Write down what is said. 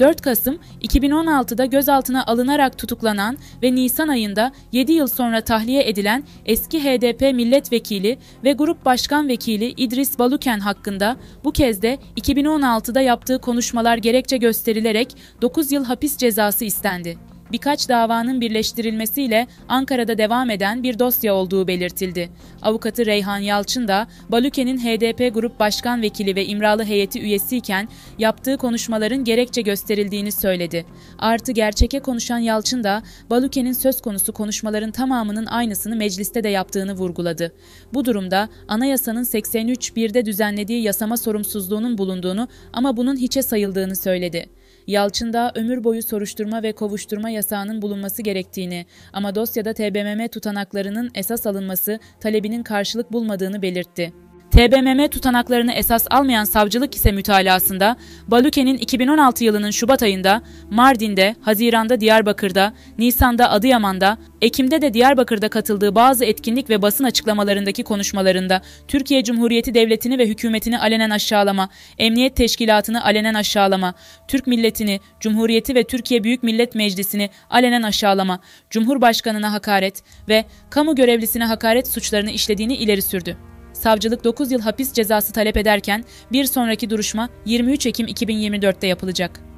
4 Kasım 2016'da gözaltına alınarak tutuklanan ve Nisan ayında 7 yıl sonra tahliye edilen eski HDP milletvekili ve grup başkan vekili İdris Baluken hakkında bu kez de 2016'da yaptığı konuşmalar gerekçe gösterilerek 9 yıl hapis cezası istendi birkaç davanın birleştirilmesiyle Ankara'da devam eden bir dosya olduğu belirtildi. Avukatı Reyhan Yalçın da Balüke'nin HDP Grup Başkan Vekili ve İmralı Heyeti üyesiyken yaptığı konuşmaların gerekçe gösterildiğini söyledi. Artı gerçeke konuşan Yalçın da Balüke'nin söz konusu konuşmaların tamamının aynısını mecliste de yaptığını vurguladı. Bu durumda anayasanın 83.1'de düzenlediği yasama sorumsuzluğunun bulunduğunu ama bunun hiçe sayıldığını söyledi. Yalçındağ ömür boyu soruşturma ve kovuşturma yasağının bulunması gerektiğini ama dosyada TBMM tutanaklarının esas alınması talebinin karşılık bulmadığını belirtti. TBMM tutanaklarını esas almayan savcılık ise mütalasında Baluke'nin 2016 yılının Şubat ayında Mardin'de, Haziran'da Diyarbakır'da, Nisan'da Adıyaman'da, Ekim'de de Diyarbakır'da katıldığı bazı etkinlik ve basın açıklamalarındaki konuşmalarında Türkiye Cumhuriyeti Devleti'ni ve hükümetini alenen aşağılama, emniyet teşkilatını alenen aşağılama, Türk milletini, Cumhuriyeti ve Türkiye Büyük Millet Meclisi'ni alenen aşağılama, Cumhurbaşkanına hakaret ve kamu görevlisine hakaret suçlarını işlediğini ileri sürdü savcılık 9 yıl hapis cezası talep ederken bir sonraki duruşma 23 Ekim 2024'te yapılacak.